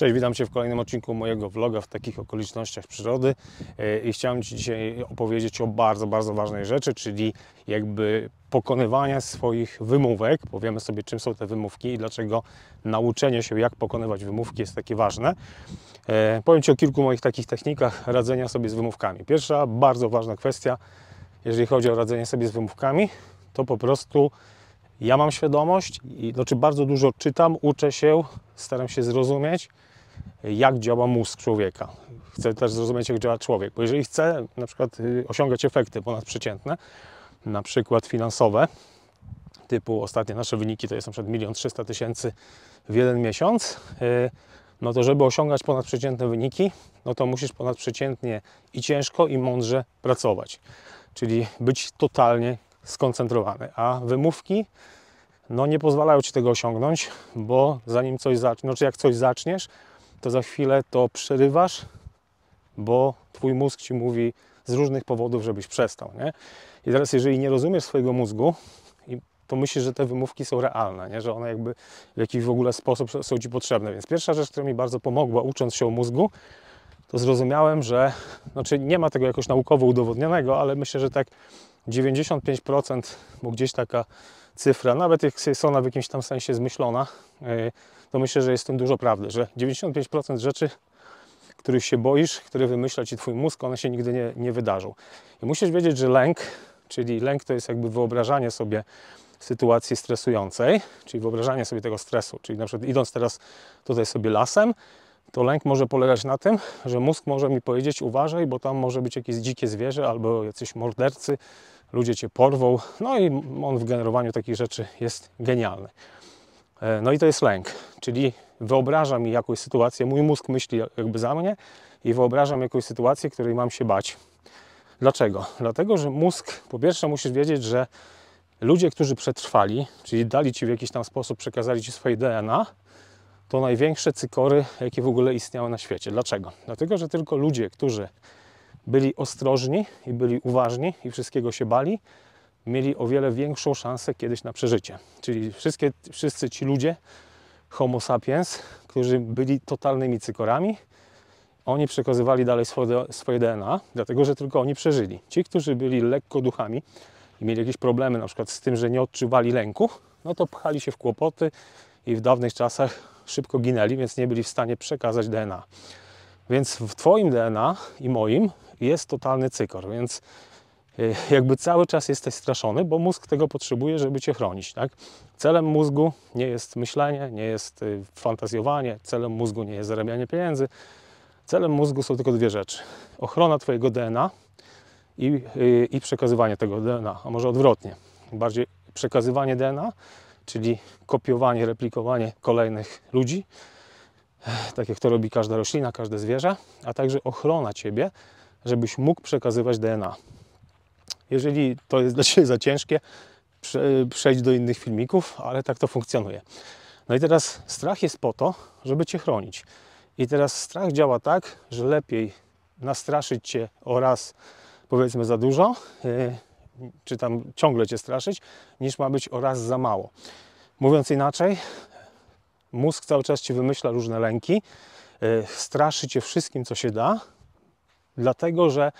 Cześć, witam Cię w kolejnym odcinku mojego vloga w takich okolicznościach przyrody e, i chciałem Ci dzisiaj opowiedzieć o bardzo, bardzo ważnej rzeczy, czyli jakby pokonywania swoich wymówek. Powiemy sobie, czym są te wymówki i dlaczego nauczenie się, jak pokonywać wymówki jest takie ważne. E, powiem Ci o kilku moich takich technikach radzenia sobie z wymówkami. Pierwsza bardzo ważna kwestia, jeżeli chodzi o radzenie sobie z wymówkami, to po prostu ja mam świadomość i znaczy bardzo dużo czytam, uczę się, staram się zrozumieć, jak działa mózg człowieka. Chcę też zrozumieć, jak działa człowiek, bo jeżeli chcę na przykład y, osiągać efekty ponadprzeciętne, na przykład finansowe, typu ostatnie nasze wyniki to jest na przykład 1 300 tysięcy w jeden miesiąc, y, no to żeby osiągać ponadprzeciętne wyniki, no to musisz ponadprzeciętnie i ciężko i mądrze pracować, czyli być totalnie skoncentrowany, a wymówki no nie pozwalają Ci tego osiągnąć, bo zanim coś zaczniesz, znaczy jak coś zaczniesz, to za chwilę to przerywasz, bo twój mózg ci mówi z różnych powodów, żebyś przestał. Nie? I teraz, jeżeli nie rozumiesz swojego mózgu, to myślisz, że te wymówki są realne, nie? że one jakby w jakiś w ogóle sposób są ci potrzebne. Więc pierwsza rzecz, która mi bardzo pomogła ucząc się o mózgu, to zrozumiałem, że znaczy nie ma tego jakoś naukowo udowodnionego, ale myślę, że tak 95% bo gdzieś taka cyfra, nawet jak jest ona w jakimś tam sensie zmyślona, y, to myślę, że jest w tym dużo prawdy, że 95% rzeczy, których się boisz, które wymyśla Ci Twój mózg, one się nigdy nie, nie wydarzą. I musisz wiedzieć, że lęk, czyli lęk to jest jakby wyobrażanie sobie sytuacji stresującej, czyli wyobrażanie sobie tego stresu, czyli na przykład idąc teraz tutaj sobie lasem, to lęk może polegać na tym, że mózg może mi powiedzieć uważaj, bo tam może być jakieś dzikie zwierzę albo jacyś mordercy, ludzie cię porwą. No i on w generowaniu takich rzeczy jest genialny. E, no i to jest lęk, czyli wyobrażam mi jakąś sytuację, mój mózg myśli jakby za mnie i wyobrażam jakąś sytuację, której mam się bać. Dlaczego? Dlatego, że mózg, po pierwsze musisz wiedzieć, że ludzie, którzy przetrwali, czyli dali ci w jakiś tam sposób, przekazali ci swoje DNA, to największe cykory, jakie w ogóle istniały na świecie. Dlaczego? Dlatego, że tylko ludzie, którzy byli ostrożni i byli uważni i wszystkiego się bali, mieli o wiele większą szansę kiedyś na przeżycie. Czyli wszystkie, wszyscy ci ludzie, Homo sapiens, którzy byli totalnymi cykorami, oni przekazywali dalej swoje, swoje DNA, dlatego że tylko oni przeżyli. Ci, którzy byli lekko duchami i mieli jakieś problemy, na przykład z tym, że nie odczuwali lęku, no to pchali się w kłopoty i w dawnych czasach szybko ginęli, więc nie byli w stanie przekazać DNA. Więc w Twoim DNA i moim jest totalny cykor, więc y, jakby cały czas jesteś straszony, bo mózg tego potrzebuje, żeby cię chronić. Tak? Celem mózgu nie jest myślenie, nie jest y, fantazjowanie, celem mózgu nie jest zarabianie pieniędzy. Celem mózgu są tylko dwie rzeczy. Ochrona twojego DNA i, y, i przekazywanie tego DNA, a może odwrotnie. Bardziej przekazywanie DNA, czyli kopiowanie, replikowanie kolejnych ludzi, tak jak to robi każda roślina, każde zwierzę, a także ochrona ciebie żebyś mógł przekazywać DNA. Jeżeli to jest dla Ciebie za ciężkie, przejdź do innych filmików, ale tak to funkcjonuje. No i teraz strach jest po to, żeby Cię chronić. I teraz strach działa tak, że lepiej nastraszyć Cię oraz powiedzmy za dużo, y, czy tam ciągle Cię straszyć, niż ma być oraz za mało. Mówiąc inaczej, mózg cały czas Ci wymyśla różne lęki, y, straszy Cię wszystkim, co się da, Dlatego, że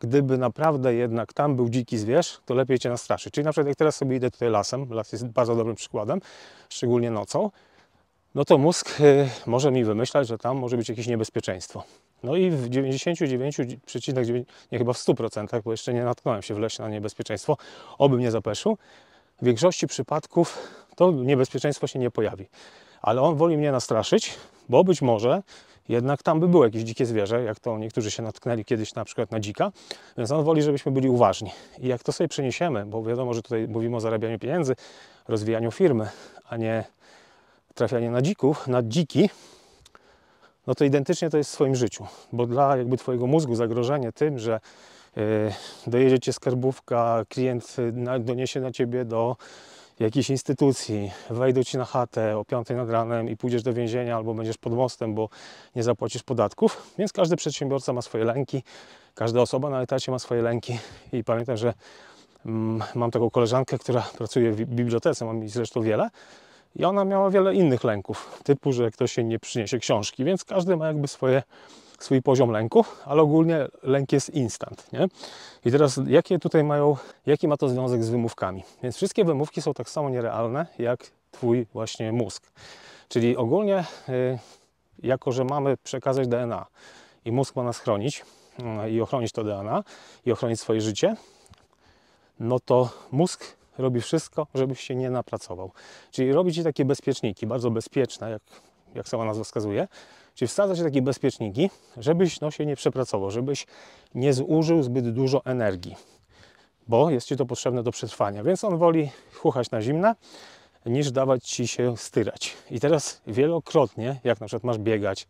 gdyby naprawdę jednak tam był dziki zwierz, to lepiej cię nastraszy. Czyli na przykład jak teraz sobie idę tutaj lasem, las jest bardzo dobrym przykładem, szczególnie nocą, no to mózg y, może mi wymyślać, że tam może być jakieś niebezpieczeństwo. No i w 99,9, nie chyba w 100%, bo jeszcze nie natknąłem się w lesie na niebezpieczeństwo, oby mnie zapeszył, w większości przypadków to niebezpieczeństwo się nie pojawi. Ale on woli mnie nastraszyć, bo być może jednak tam by było jakieś dzikie zwierzę, jak to niektórzy się natknęli kiedyś na przykład na dzika, więc on woli, żebyśmy byli uważni. I jak to sobie przeniesiemy, bo wiadomo, że tutaj mówimy o zarabianiu pieniędzy, rozwijaniu firmy, a nie trafianie na dzików, na dziki, no to identycznie to jest w swoim życiu, bo dla jakby twojego mózgu zagrożenie tym, że e, dojedzie cię skarbówka, klient doniesie na ciebie do jakiejś instytucji, wejdą ci na chatę o 5 nad ranem i pójdziesz do więzienia albo będziesz pod mostem, bo nie zapłacisz podatków. Więc każdy przedsiębiorca ma swoje lęki, każda osoba na etacie ma swoje lęki i pamiętam, że mm, mam taką koleżankę, która pracuje w bibliotece, mam jej zresztą wiele, i ona miała wiele innych lęków, typu, że ktoś się nie przyniesie książki, więc każdy ma jakby swoje swój poziom lęku, ale ogólnie lęk jest instant. Nie? I teraz jakie tutaj mają, jaki ma to związek z wymówkami? Więc wszystkie wymówki są tak samo nierealne jak Twój właśnie mózg. Czyli ogólnie, y, jako że mamy przekazać DNA i mózg ma nas chronić y, i ochronić to DNA i ochronić swoje życie, no to mózg robi wszystko, żebyś się nie napracował. Czyli robi ci takie bezpieczniki, bardzo bezpieczne, jak, jak sama nazwa wskazuje, Czyli wsadza się takie bezpieczniki, żebyś no, się nie przepracował, żebyś nie zużył zbyt dużo energii, bo jest Ci to potrzebne do przetrwania. Więc on woli chuchać na zimne, niż dawać Ci się styrać. I teraz wielokrotnie, jak na przykład masz biegać,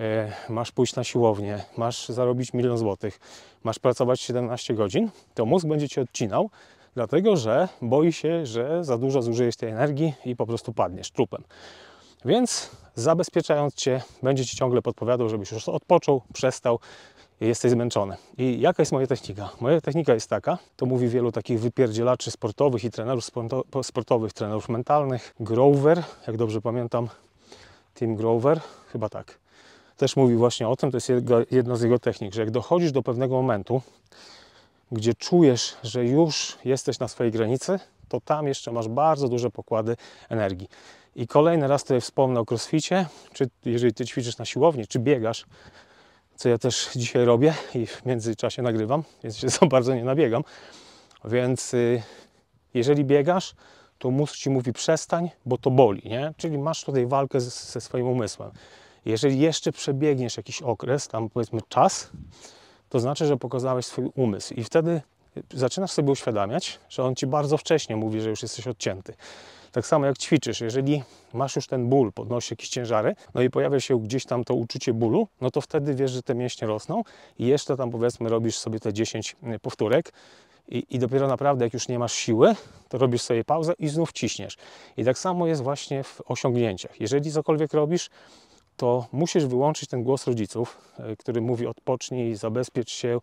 e, masz pójść na siłownię, masz zarobić milion złotych, masz pracować 17 godzin, to mózg będzie Cię odcinał, dlatego że boi się, że za dużo zużyjesz tej energii i po prostu padniesz trupem. Więc zabezpieczając Cię, będzie Ci ciągle podpowiadał, żebyś już odpoczął, przestał, jesteś zmęczony. I jaka jest moja technika? Moja technika jest taka, to mówi wielu takich wypierdzielaczy sportowych i trenerów sportowych, trenerów mentalnych. Grover, jak dobrze pamiętam, Tim Grover, chyba tak, też mówi właśnie o tym, to jest jedna z jego technik, że jak dochodzisz do pewnego momentu, gdzie czujesz, że już jesteś na swojej granicy, to tam jeszcze masz bardzo duże pokłady energii. I kolejny raz tutaj wspomnę o crossficie, czy jeżeli ty ćwiczysz na siłowni, czy biegasz, co ja też dzisiaj robię i w międzyczasie nagrywam, więc się za bardzo nie nabiegam. Więc y, jeżeli biegasz, to mózg ci mówi przestań, bo to boli, nie? Czyli masz tutaj walkę ze swoim umysłem. Jeżeli jeszcze przebiegniesz jakiś okres, tam powiedzmy czas, to znaczy, że pokazałeś swój umysł i wtedy zaczynasz sobie uświadamiać, że on ci bardzo wcześnie mówi, że już jesteś odcięty. Tak samo jak ćwiczysz, jeżeli masz już ten ból, podnosisz jakieś ciężary, no i pojawia się gdzieś tam to uczucie bólu, no to wtedy wiesz, że te mięśnie rosną i jeszcze tam powiedzmy robisz sobie te 10 y, powtórek, i, I, dopiero naprawdę, jak już nie masz siły, to robisz sobie pauzę i znów ciśniesz. I tak samo jest właśnie w osiągnięciach. Jeżeli cokolwiek robisz, to musisz wyłączyć ten głos rodziców, e, który mówi odpocznij, zabezpiecz się,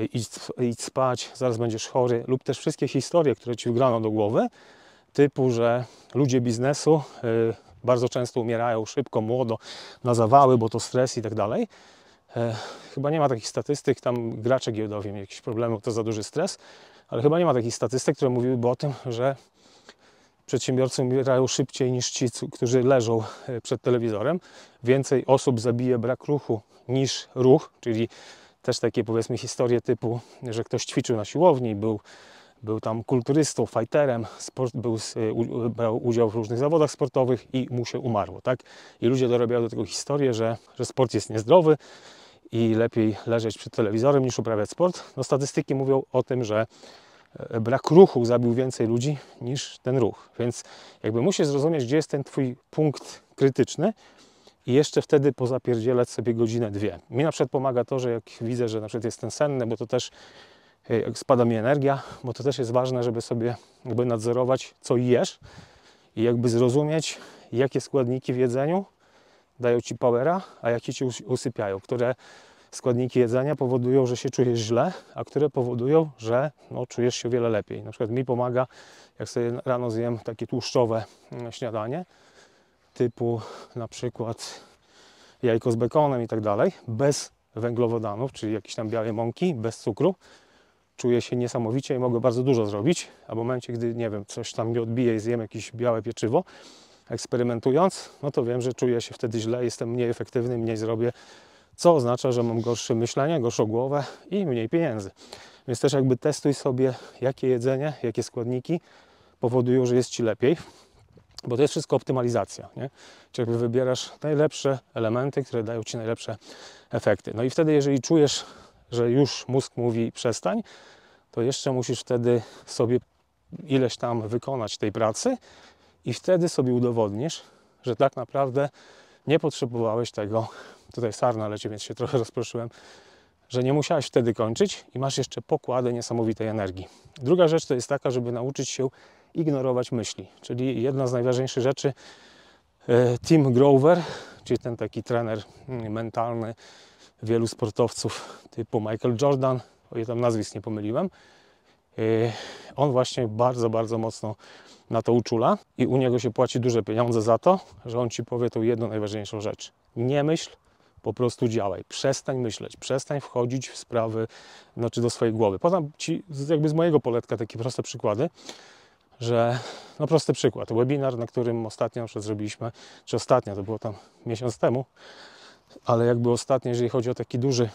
e, idź, idź spać, zaraz będziesz chory, lub też wszystkie historie, które ci ugrano do głowy, typu, że ludzie biznesu e, bardzo często umierają szybko, młodo, na zawały, bo to stres i tak dalej. Chyba nie ma takich statystyk, tam gracze giełdowi mieli jakieś problemy, to za duży stres, ale chyba nie ma takich statystyk, które mówiłyby o tym, że Przedsiębiorcy umierają szybciej niż ci, którzy leżą e, przed telewizorem. Więcej osób zabije brak ruchu niż ruch, czyli też takie powiedzmy historie typu, że ktoś ćwiczył na siłowni, był, był tam kulturystą, fajterem, sport, był, e, brał udział w różnych zawodach sportowych i mu się umarło. Tak? I ludzie dorabiają do tego historię, że, że sport jest niezdrowy i lepiej leżeć przed telewizorem niż uprawiać sport. No, statystyki mówią o tym, że E, brak ruchu zabił więcej ludzi niż ten ruch. Więc jakby musisz zrozumieć, gdzie jest ten twój punkt krytyczny i jeszcze wtedy pozapierdzielać sobie godzinę, dwie. Mi na przykład pomaga to, że jak widzę, że na przykład jestem senny, bo to też e, spada mi energia, bo to też jest ważne, żeby sobie jakby nadzorować, co jesz i jakby zrozumieć, jakie składniki w jedzeniu dają Ci powera, a jakie Ci usypiają, które składniki jedzenia powodują, że się czujesz źle, a które powodują, że no, czujesz się o wiele lepiej. Na przykład mi pomaga, jak sobie rano zjem takie tłuszczowe mm, śniadanie, typu na przykład jajko z bekonem i tak dalej, bez węglowodanów, czyli jakieś tam białe mąki, bez cukru. Czuję się niesamowicie i mogę bardzo dużo zrobić, a w momencie, gdy, nie wiem, coś tam mi odbije i zjem jakieś białe pieczywo, eksperymentując, no to wiem, że czuję się wtedy źle, jestem mniej efektywny, mniej zrobię, co oznacza, że mam gorsze myślenie, gorszą głowę i mniej pieniędzy. Więc też jakby testuj sobie, jakie jedzenie, jakie składniki powodują, że jest Ci lepiej, bo to jest wszystko optymalizacja, nie? Czyli jakby wybierasz najlepsze elementy, które dają Ci najlepsze efekty. No i wtedy, jeżeli czujesz, że już mózg mówi przestań, to jeszcze musisz wtedy sobie ileś tam wykonać tej pracy i wtedy sobie udowodnisz, że tak naprawdę nie potrzebowałeś tego tutaj sarna leci, więc się trochę rozproszyłem, że nie musiałeś wtedy kończyć i masz jeszcze pokłady niesamowitej energii. Druga rzecz to jest taka, żeby nauczyć się ignorować myśli, czyli jedna z najważniejszych rzeczy e, Tim Grover, czyli ten taki trener mm, mentalny wielu sportowców typu Michael Jordan, o je tam nazwisk nie pomyliłem, e, on właśnie bardzo, bardzo mocno na to uczula i u niego się płaci duże pieniądze za to, że on ci powie tą jedną najważniejszą rzecz. Nie myśl, po prostu działaj. Przestań myśleć, przestań wchodzić w sprawy, znaczy do swojej głowy. Podam Ci jakby z mojego poletka takie proste przykłady, że, no prosty przykład, webinar, na którym ostatnio już zrobiliśmy, czy ostatnio, to było tam miesiąc temu, ale jakby ostatnio, jeżeli chodzi o taki duży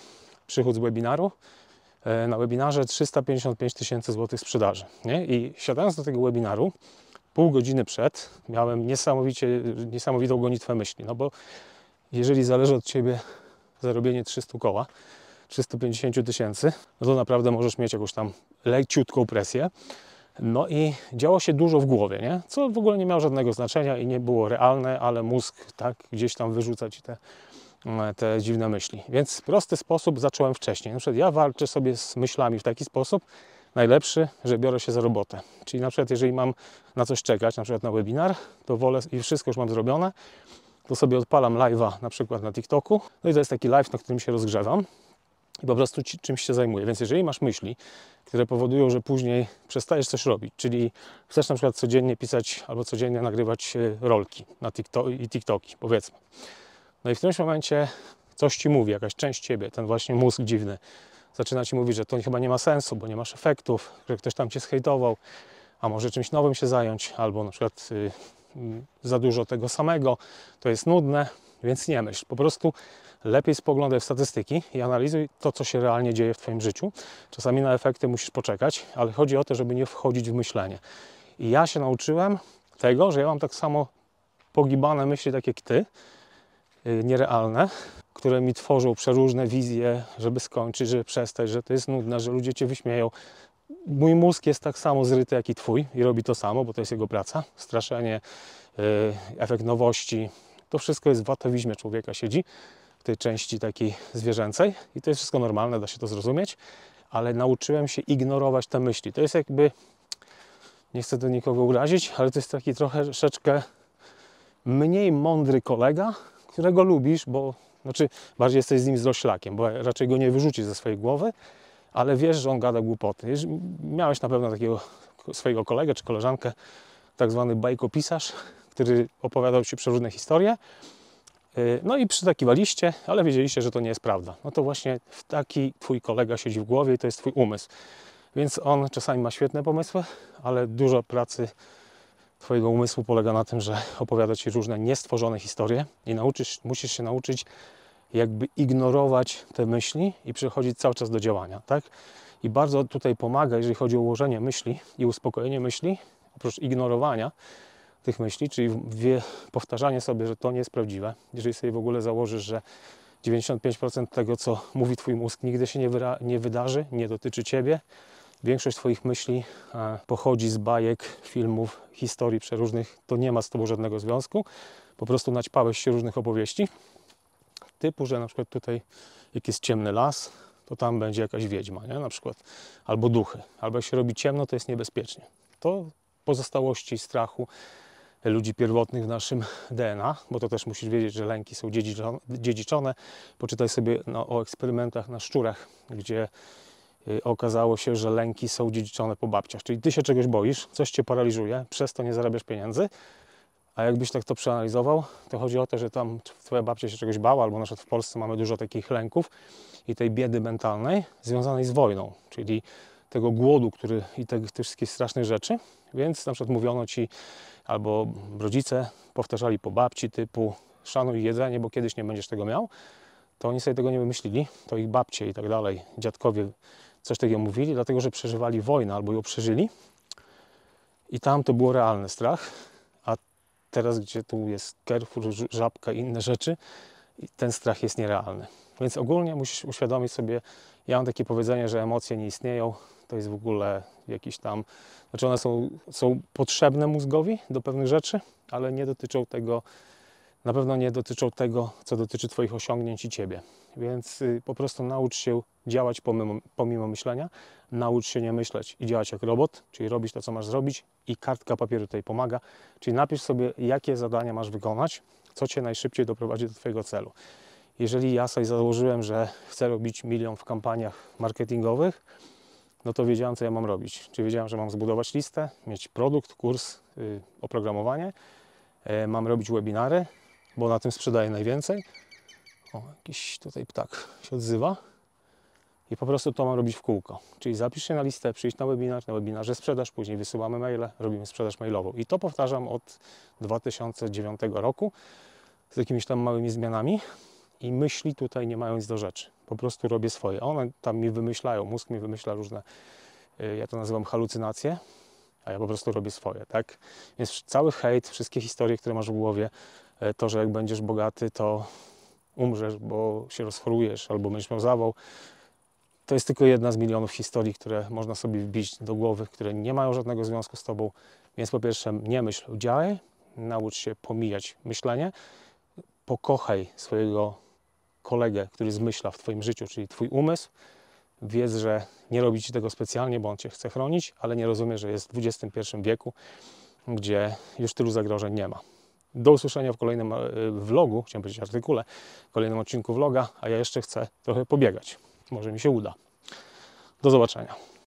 przychód z webinaru, e, na webinarze 355 tysięcy złotych sprzedaży. Nie? I siadając do tego webinaru, pół godziny przed miałem niesamowicie, niesamowitą gonitwę myśli, no bo jeżeli zależy od Ciebie zarobienie 300 koła, 350 tysięcy, no to naprawdę możesz mieć jakąś tam leciutką presję. No i działo się dużo w głowie, nie? co w ogóle nie miało żadnego znaczenia i nie było realne, ale mózg tak gdzieś tam wyrzuca Ci te, e, te dziwne myśli. Więc prosty sposób zacząłem wcześniej. Na przykład ja walczę sobie z myślami w taki sposób, najlepszy, że biorę się za robotę. Czyli na przykład jeżeli mam na coś czekać, na przykład na webinar, to wolę i wszystko już mam zrobione, to sobie odpalam live'a na przykład na TikToku. No i to jest taki live, na którym się rozgrzewam i po prostu ci, czymś się zajmuję. Więc jeżeli masz myśli, które powodują, że później przestajesz coś robić, czyli chcesz na przykład codziennie pisać albo codziennie nagrywać e, rolki na TikTok i TikToki, powiedzmy. No i w którymś momencie coś ci mówi, jakaś część ciebie, ten właśnie mózg dziwny, zaczyna ci mówić, że to chyba nie ma sensu, bo nie masz efektów, że ktoś tam cię schejtował, a może czymś nowym się zająć, albo na przykład y, za dużo tego samego, to jest nudne, więc nie myśl. Po prostu lepiej spoglądaj w statystyki i analizuj to, co się realnie dzieje w Twoim życiu. Czasami na efekty musisz poczekać, ale chodzi o to, żeby nie wchodzić w myślenie. I ja się nauczyłem tego, że ja mam tak samo pogibane myśli, tak jak Ty, y, nierealne, które mi tworzą przeróżne wizje, żeby skończyć, żeby przestać, że to jest nudne, że ludzie Cię wyśmieją, mój mózg jest tak samo zryty jak i twój i robi to samo, bo to jest jego praca. Straszenie, y, efekt nowości, to wszystko jest w atowizmie człowieka siedzi, w tej części takiej zwierzęcej i to jest wszystko normalne, da się to zrozumieć, ale nauczyłem się ignorować te myśli. To jest jakby, nie chcę do nikogo urazić, ale to jest taki trochę troszeczkę mniej mądry kolega, którego lubisz, bo znaczy bardziej jesteś z nim zroślakiem, bo raczej go nie wyrzucisz ze swojej głowy, ale wiesz, że on gada głupoty. Miałeś na pewno takiego swojego kolegę czy koleżankę, tak zwany bajkopisarz, który opowiadał ci przeróżne historie. Y, no i przytakiwaliście, ale wiedzieliście, że to nie jest prawda. No to właśnie taki twój kolega siedzi w głowie i to jest twój umysł. Więc on czasami ma świetne pomysły, ale dużo pracy twojego umysłu polega na tym, że opowiada ci różne niestworzone historie i nauczysz, musisz się nauczyć jakby ignorować te myśli i przechodzić cały czas do działania, tak? I bardzo tutaj pomaga, jeżeli chodzi o ułożenie myśli i uspokojenie myśli, oprócz ignorowania tych myśli, czyli wie, powtarzanie sobie, że to nie jest prawdziwe. Jeżeli sobie w ogóle założysz, że 95% tego, co mówi Twój mózg, nigdy się nie, nie wydarzy, nie dotyczy Ciebie, większość Twoich myśli e, pochodzi z bajek, filmów, historii przeróżnych, to nie ma z Tobą żadnego związku. Po prostu naćpałeś się różnych opowieści, typu, że na przykład tutaj jak jest ciemny las, to tam będzie jakaś wiedźma, nie? na przykład, albo duchy, albo jak się robi ciemno, to jest niebezpiecznie. To pozostałości strachu ludzi pierwotnych w naszym DNA, bo to też musisz wiedzieć, że lęki są dziedziczone. Poczytaj sobie no, o eksperymentach na szczurach, gdzie y, okazało się, że lęki są dziedziczone po babciach. Czyli ty się czegoś boisz, coś cię paraliżuje, przez to nie zarabiasz pieniędzy, a jakbyś tak to przeanalizował, to chodzi o to, że tam twoja babcia się czegoś bała, albo na przykład w Polsce mamy dużo takich lęków i tej biedy mentalnej związanej z wojną, czyli tego głodu który, i te, te wszystkie straszne rzeczy. Więc na przykład mówiono ci, albo rodzice powtarzali po babci typu szanuj jedzenie, bo kiedyś nie będziesz tego miał, to oni sobie tego nie wymyślili, to ich babcie i tak dalej, dziadkowie coś takiego mówili, dlatego że przeżywali wojnę albo ją przeżyli. I tam to było realny strach, teraz, gdzie tu jest Carrefour, Żabka i inne rzeczy, ten strach jest nierealny. Więc ogólnie musisz uświadomić sobie, ja mam takie powiedzenie, że emocje nie istnieją, to jest w ogóle jakiś tam, znaczy one są, są potrzebne mózgowi do pewnych rzeczy, ale nie dotyczą tego, na pewno nie dotyczą tego, co dotyczy Twoich osiągnięć i Ciebie. Więc y, po prostu naucz się działać pomimo, pomimo myślenia, naucz się nie myśleć i działać jak robot, czyli robić to, co masz zrobić i kartka papieru tutaj pomaga, czyli napisz sobie, jakie zadania masz wykonać, co Cię najszybciej doprowadzi do Twojego celu. Jeżeli ja sobie założyłem, że chcę robić milion w kampaniach marketingowych, no to wiedziałem, co ja mam robić. Czyli wiedziałem, że mam zbudować listę, mieć produkt, kurs, yy, oprogramowanie, yy, mam robić webinary, bo na tym sprzedaję najwięcej. O, jakiś tutaj ptak się odzywa i po prostu to mam robić w kółko. Czyli zapisz się na listę, przyjdź na webinar, na webinarze sprzedaż, później wysyłamy maile, robimy sprzedaż mailową. I to powtarzam od 2009 roku z jakimiś tam małymi zmianami i myśli tutaj nie mają nic do rzeczy. Po prostu robię swoje. One tam mi wymyślają, mózg mi wymyśla różne, y, ja to nazywam halucynacje, a ja po prostu robię swoje, tak? Więc cały hejt, wszystkie historie, które masz w głowie, y, to, że jak będziesz bogaty, to umrzesz, bo się rozchorujesz albo będziesz miał zawał, to jest tylko jedna z milionów historii, które można sobie wbić do głowy, które nie mają żadnego związku z Tobą. Więc po pierwsze, nie myśl, działaj, naucz się pomijać myślenie, pokochaj swojego kolegę, który zmyśla w Twoim życiu, czyli Twój umysł. Wiedz, że nie robi Ci tego specjalnie, bo on Cię chce chronić, ale nie rozumie, że jest w XXI wieku, gdzie już tylu zagrożeń nie ma. Do usłyszenia w kolejnym e, vlogu, chciałem powiedzieć artykule, w kolejnym odcinku vloga, a ja jeszcze chcę trochę pobiegać. Może mi się uda. Do zobaczenia.